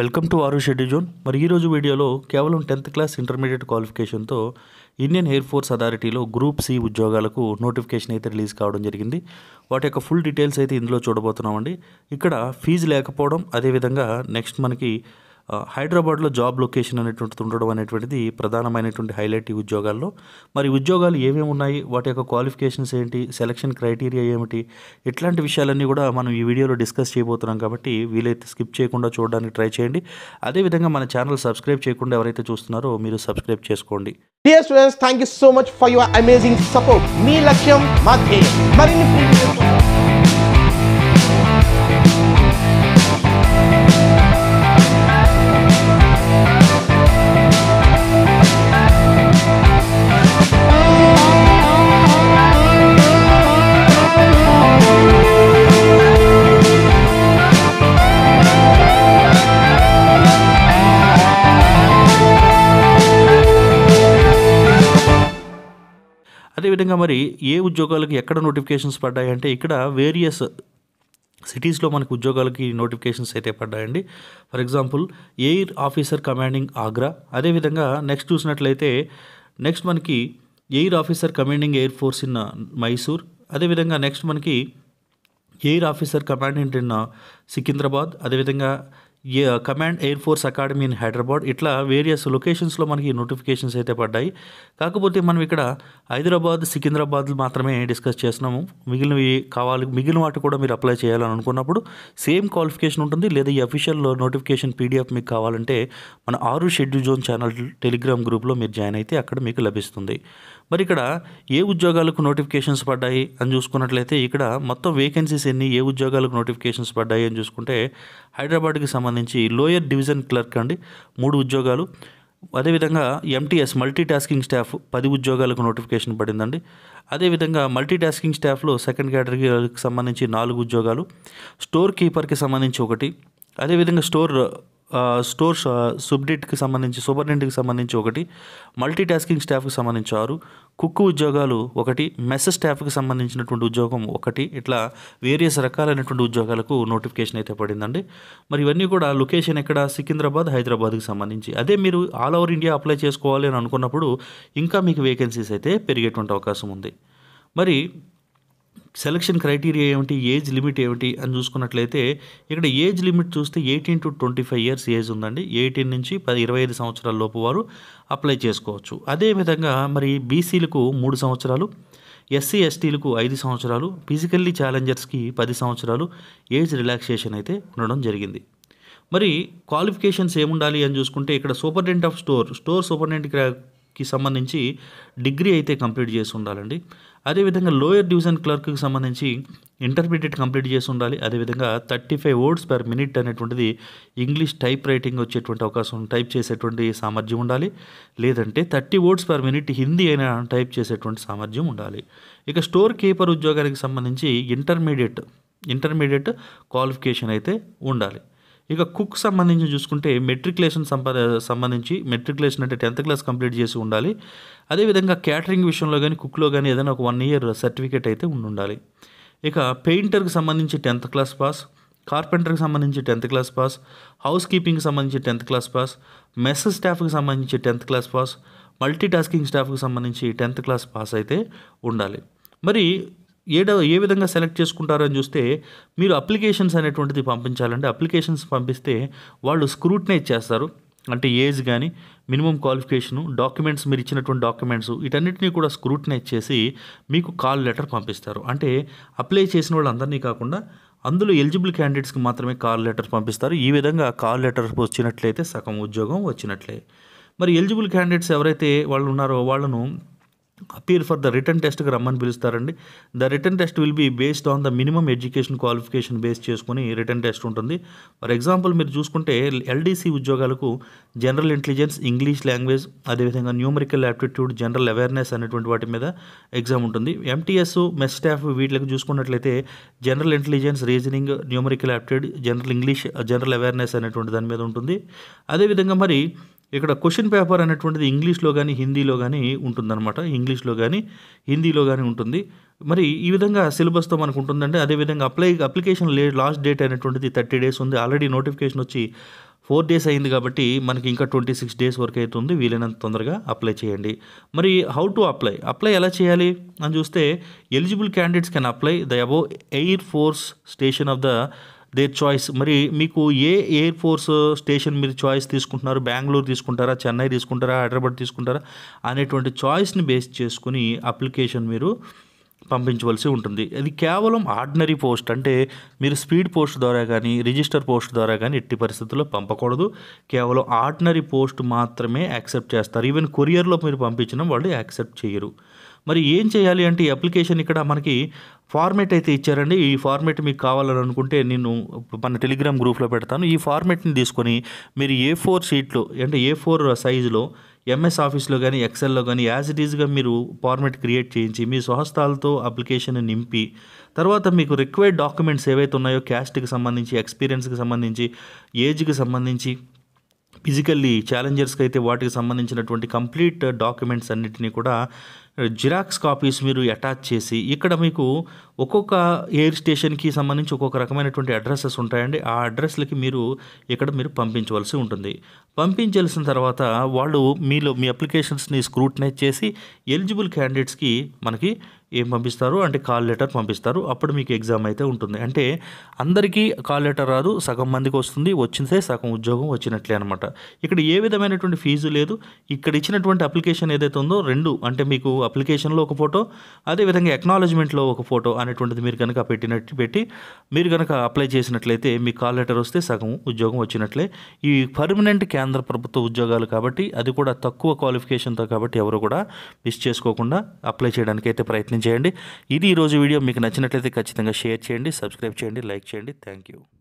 welcome to ఆరు షెడ్యూ zone మరి ఈరోజు వీడియోలో కేవలం టెన్త్ క్లాస్ ఇంటర్మీడియట్ క్వాలిఫికేషన్తో ఇండియన్ ఎయిర్ ఫోర్స్ అథారిటీలో గ్రూప్ సి ఉద్యోగాలకు నోటిఫికేషన్ అయితే రిలీజ్ కావడం జరిగింది వాటి యొక్క ఫుల్ డీటెయిల్స్ అయితే ఇందులో చూడబోతున్నామండి ఇక్కడ ఫీజు లేకపోవడం అదేవిధంగా నెక్స్ట్ మనకి హైదరాబాద్లో జాబ్ లొకేషన్ అనేటువంటిది ఉండడం అనేటువంటిది ప్రధానమైనటువంటి హైలైట్ ఈ ఉద్యోగాల్లో మరి ఉద్యోగాలు ఏమేమి ఉన్నాయి వాటి యొక్క క్వాలిఫికేషన్స్ ఏంటి సెలక్షన్ క్రైటీరియా ఏమిటి ఇట్లాంటి విషయాలన్నీ కూడా మనం ఈ వీడియోలో డిస్కస్ చేయబోతున్నాం కాబట్టి వీలైతే స్కిప్ చేయకుండా చూడడానికి ట్రై చేయండి అదేవిధంగా మన ఛానల్ సబ్స్క్రైబ్ చేయకుండా ఎవరైతే చూస్తున్నారో మీరు సబ్స్క్రైబ్ చేసుకోండి dear students thank you so much for your amazing support మీ లక్ష్యం మా మరిన్ని అదేవిధంగా మరి ఏ ఉద్యోగాలకు ఎక్కడ నోటిఫికేషన్స్ పడ్డాయంటే ఇక్కడ వేరియస్ సిటీస్లో మనకు ఉద్యోగాలకి నోటిఫికేషన్స్ అయితే పడ్డాయండి for example air officer commanding Agra అదేవిధంగా నెక్స్ట్ చూసినట్లయితే నెక్స్ట్ మనకి air officer commanding air force in Mysore అదేవిధంగా నెక్స్ట్ మనకి air officer commandant in Secunderabad అదేవిధంగా command air force academy in Hyderabad ఇట్లా వేరియస్ లొకేషన్స్లో మనకి నోటిఫికేషన్స్ అయితే పడ్డాయి కాకపోతే మనం ఇక్కడ హైదరాబాద్ సికింద్రాబాద్ మాత్రమే డిస్కస్ చేస్తున్నాము మిగిలినవి కావాలి మిగిలిన వాటి కూడా మీరు అప్లై చేయాలని అనుకున్నప్పుడు సేమ్ క్వాలిఫికేషన్ ఉంటుంది లేదా ఈ అఫీషియల్ నోటిఫికేషన్ పీడిఎఫ్ మీకు కావాలంటే మన ఆరు షెడ్యూల్ జోన్ ఛానల్ టెలిగ్రామ్ గ్రూప్లో మీరు జాయిన్ అయితే అక్కడ మీకు లభిస్తుంది మరి ఇక్కడ ఏ ఉద్యోగాలకు నోటిఫికేషన్స్ పడ్డాయి అని చూసుకున్నట్లయితే ఇక్కడ మొత్తం వేకెన్సీస్ ఎన్ని ఏ ఉద్యోగాలకు నోటిఫికేషన్స్ పడ్డాయి అని చూసుకుంటే హైదరాబాద్కి సంబంధించి లోయర్ డివిజన్ క్లర్క్ అండి మూడు ఉద్యోగాలు అదేవిధంగా ఎంటీఎస్ మల్టీ టాస్కింగ్ స్టాఫ్ పది ఉద్యోగాలకు నోటిఫికేషన్ పడిందండి అదేవిధంగా మల్టీ టాస్కింగ్ స్టాఫ్లో సెకండ్ కేటగిరీకి సంబంధించి నాలుగు ఉద్యోగాలు స్టోర్ కీపర్కి సంబంధించి ఒకటి అదేవిధంగా స్టోర్ స్టోర్ సుబ్డిట్కి సంబంధించి సూపరింటెండెంట్కి సంబంధించి ఒకటి మల్టీ టాస్కింగ్ స్టాఫ్కి సంబంధించి ఆరు కుక్కు ఉద్యోగాలు ఒకటి మెస్ స్టాఫ్కి సంబంధించినటువంటి ఉద్యోగం ఒకటి ఇట్లా వేరియస్ రకాలైనటువంటి ఉద్యోగాలకు నోటిఫికేషన్ అయితే పడిందండి మరి ఇవన్నీ కూడా లొకేషన్ ఎక్కడ సికింద్రాబాద్ హైదరాబాద్కి సంబంధించి అదే మీరు ఆల్ ఓవర్ ఇండియా అప్లై చేసుకోవాలి అని అనుకున్నప్పుడు ఇంకా మీకు వేకెన్సీస్ అయితే పెరిగేటువంటి అవకాశం ఉంది మరి సెలక్షన్ క్రైటీరియా ఏమిటి ఏజ్ లిమిట్ ఏమిటి అని చూసుకున్నట్లయితే ఇక్కడ ఏజ్ లిమిట్ చూస్తే eighteen to twenty five years age ఉందండి ఎయిటీన్ నుంచి పది ఇరవై ఐదు సంవత్సరాల లోపు వారు అప్లై చేసుకోవచ్చు అదేవిధంగా మరి బీసీలకు మూడు సంవత్సరాలు ఎస్సీ ఎస్టీలకు ఐదు సంవత్సరాలు ఫిజికల్లీ ఛాలెంజర్స్కి పది సంవత్సరాలు ఏజ్ రిలాక్సేషన్ అయితే ఉండడం జరిగింది మరి క్వాలిఫికేషన్స్ ఏముండాలి అని చూసుకుంటే ఇక్కడ superintendent of store store superintendent కి సంబంధించి డిగ్రీ అయితే కంప్లీట్ చేసి ఉండాలండి అదేవిధంగా లోయర్ డివిజన్ క్లర్క్కి సంబంధించి ఇంటర్మీడియట్ కంప్లీట్ చేసి ఉండాలి అదేవిధంగా thirty five words per minute అనేటువంటిది ఇంగ్లీష్ టైప్ రైటింగ్ వచ్చేటువంటి అవకాశం టైప్ చేసేటువంటి సామర్థ్యం ఉండాలి లేదంటే thirty words per minute Hindi అయినా టైప్ చేసేటువంటి సామర్థ్యం ఉండాలి ఇక స్టోర్ కీపర్ ఉద్యోగానికి సంబంధించి ఇంటర్మీడియట్ ఇంటర్మీడియట్ క్వాలిఫికేషన్ అయితే ఉండాలి ఇక కుక్ సంబంధించి చూసుకుంటే మెట్రికులేషన్ సంపద సంబంధించి మెట్రికులేషన్ అంటే టెన్త్ క్లాస్ కంప్లీట్ చేసి ఉండాలి అదేవిధంగా క్యాటరింగ్ విషయంలో కానీ కుక్లో కానీ ఏదైనా ఒక వన్ ఇయర్ సర్టిఫికేట్ అయితే ఉండాలి ఇక పెయింటర్కి సంబంధించి టెన్త్ క్లాస్ పాస్ కార్పెంటర్కి సంబంధించి టెన్త్ క్లాస్ పాస్ హౌస్ కీపింగ్కి సంబంధించి టెన్త్ క్లాస్ పాస్ మెస్ స్టాఫ్కి సంబంధించి tenth class pass multi tasking స్టాఫ్కి సంబంధించి టెన్త్ క్లాస్ పాస్ అయితే ఉండాలి మరి ఏడ ఏ విధంగా సెలెక్ట్ చేసుకుంటారని చూస్తే మీరు అప్లికేషన్స్ అనేటువంటిది పంపించాలంటే అప్లికేషన్స్ పంపిస్తే వాళ్ళు స్క్రూట్నైజ్ చేస్తారు అంటే ఏజ్ కానీ మినిమం క్వాలిఫికేషను డాక్యుమెంట్స్ మీరు ఇచ్చినటువంటి డాక్యుమెంట్స్ వీటన్నిటిని కూడా స్క్రూట్నైజ్ చేసి మీకు కాల్ లెటర్ పంపిస్తారు అంటే అప్లై చేసిన వాళ్ళందరినీ కాకుండా అందులో ఎలిజిబుల్ క్యాండిడేట్స్కి మాత్రమే కాల్ లెటర్ పంపిస్తారు ఈ విధంగా కాల్ లెటర్ వచ్చినట్లయితే సగం ఉద్యోగం వచ్చినట్లే మరి ఎలిజిబుల్ క్యాండిడేట్స్ ఎవరైతే వాళ్ళు ఉన్నారో వాళ్ళను అపీల్ ఫర్ ద రిటర్న్ టెస్ట్కి రమ్మని పిలుస్తారండి the written test will be based on the minimum education qualification base చేసుకుని రిటర్న్ టెస్ట్ ఉంటుంది ఫర్ ఎగ్జాంపుల్ మీరు చూసుకుంటే ఎల్డీసీ ఉద్యోగాలకు జనరల్ ఇంటెలిజెన్స్ ఇంగ్లీష్ లాంగ్వేజ్ అదేవిధంగా న్యూమరికల్ యాప్టిట్యూడ్ జనరల్ అవేర్నెస్ అనేటువంటి వాటి మీద ఎగ్జామ్ ఉంటుంది ఎంటీఎస్ మెస్ స్టాఫ్ వీటికి చూసుకున్నట్లయితే general intelligence reasoning numerical aptitude general English general awareness అనేటువంటి దాని మీద ఉంటుంది అదేవిధంగా మరి ఇక్కడ క్వశ్చన్ పేపర్ అనేటువంటిది ఇంగ్లీష్లో కానీ హిందీలో కానీ ఉంటుందన్నమాట ఇంగ్లీష్లో కానీ హిందీలో కానీ ఉంటుంది మరి ఈ విధంగా సిలబస్తో మనకు ఉంటుందంటే అదేవిధంగా అప్లై అప్లికేషన్ లే లాస్ట్ డేట్ అనేటువంటిది థర్టీ డేస్ ఉంది ఆల్రెడీ నోటిఫికేషన్ వచ్చి ఫోర్ డేస్ అయింది కాబట్టి మనకి ఇంకా ట్వంటీ సిక్స్ డేస్ వరకు అవుతుంది వీలైనంత తొందరగా అప్లై చేయండి మరి హౌ టు అప్లై అప్లై ఎలా చేయాలి అని చూస్తే eligible candidates can apply the above air force station of the their choice మరి మీకు ఏ ఎయిర్ ఫోర్స్ స్టేషన్ మీరు చాయిస్ తీసుకుంటున్నారు బెంగళూరు తీసుకుంటారా చెన్నై తీసుకుంటారా హైదరాబాద్ తీసుకుంటారా అనేటువంటి చాయిస్ని బేస్ చేసుకుని అప్లికేషన్ మీరు పంపించవలసి ఉంటుంది ఇది కేవలం ఆర్డినరీ పోస్ట్ అంటే మీరు స్పీడ్ పోస్ట్ ద్వారా కానీ రిజిస్టర్ పోస్ట్ ద్వారా కానీ ఎట్టి పరిస్థితుల్లో పంపకూడదు కేవలం ఆర్డినరీ పోస్ట్ మాత్రమే యాక్సెప్ట్ చేస్తారు ఈవెన్ కొరియర్లో మీరు పంపించిన వాళ్ళు యాక్సెప్ట్ చేయరు మరి ఏం చేయాలి అంటే ఈ అప్లికేషన్ ఇక్కడ మనకి ఫార్మేట్ అయితే ఇచ్చారండి ఈ ఫార్మేట్ మీకు కావాలని అనుకుంటే నేను మన టెలిగ్రామ్ గ్రూప్లో పెడతాను ఈ ఫార్మేట్ని తీసుకొని మీరు ఏ ఫోర్ షీట్లో అంటే ఏ ఫోర్ సైజులో ఎంఎస్ ఆఫీస్లో కానీ ఎక్సెల్లో కానీ యాజ్ ఇట్ ఈజ్గా మీరు ఫార్మేట్ క్రియేట్ చేయించి మీ స్వహస్తాలతో అప్లికేషన్ నింపి తర్వాత మీకు రిక్వైర్డ్ డాక్యుమెంట్స్ ఏవైతే ఉన్నాయో క్యాస్ట్కి సంబంధించి ఎక్స్పీరియన్స్కి సంబంధించి ఏజ్కి సంబంధించి ఫిజికల్లీ ఛాలెంజర్స్కి అయితే వాటికి సంబంధించినటువంటి కంప్లీట్ డాక్యుమెంట్స్ అన్నింటినీ కూడా జిరాక్స్ కాపీస్ మీరు అటాచ్ చేసి ఇక్కడ మీకు ఒక్కొక్క ఎయిర్ స్టేషన్కి సంబంధించి ఒక్కొక్క రకమైనటువంటి అడ్రస్సెస్ ఉంటాయండి ఆ అడ్రస్లకి మీరు ఇక్కడ మీరు పంపించవలసి ఉంటుంది పంపించాల్సిన తర్వాత వాళ్ళు మీలో మీ అప్లికేషన్స్ని స్క్రూటినైజ్ చేసి ఎలిజిబుల్ క్యాండిడేట్స్కి మనకి ఏం పంపిస్తారు అంటే కాల్ లెటర్ పంపిస్తారు అప్పుడు మీకు ఎగ్జామ్ అయితే ఉంటుంది అంటే అందరికీ కాల్ లెటర్ రాదు సగం మందికి వస్తుంది వచ్చిందే సగం ఉద్యోగం వచ్చినట్లే అనమాట ఇక్కడ ఏ విధమైనటువంటి ఫీజు లేదు ఇక్కడ ఇచ్చినటువంటి అప్లికేషన్ ఏదైతే ఉందో రెండు అంటే మీకు అప్లికేషన్లో ఒక ఫోటో అదేవిధంగా ఎక్నాలజ్మెంట్లో ఒక ఫోటో అనేటువంటిది మీరు కనుక పెట్టినట్టు పెట్టి మీరు కనుక అప్లై చేసినట్లయితే మీ కాల్ లెటర్ వస్తే సగం ఉద్యోగం వచ్చినట్లే ఈ పర్మనెంట్ కేంద్ర ప్రభుత్వ ఉద్యోగాలు కాబట్టి అది కూడా తక్కువ క్వాలిఫికేషన్తో కాబట్టి ఎవరు కూడా మిస్ చేసుకోకుండా అప్లై చేయడానికి అయితే ప్రయత్నం ప్రయత్నం చేయండి ఇది ఈరోజు వీడియో మీకు నచ్చినట్లయితే ఖచ్చితంగా షేర్ చేయండి సబ్స్క్రైబ్ చేయండి లైక్ చేయండి థ్యాంక్ యూ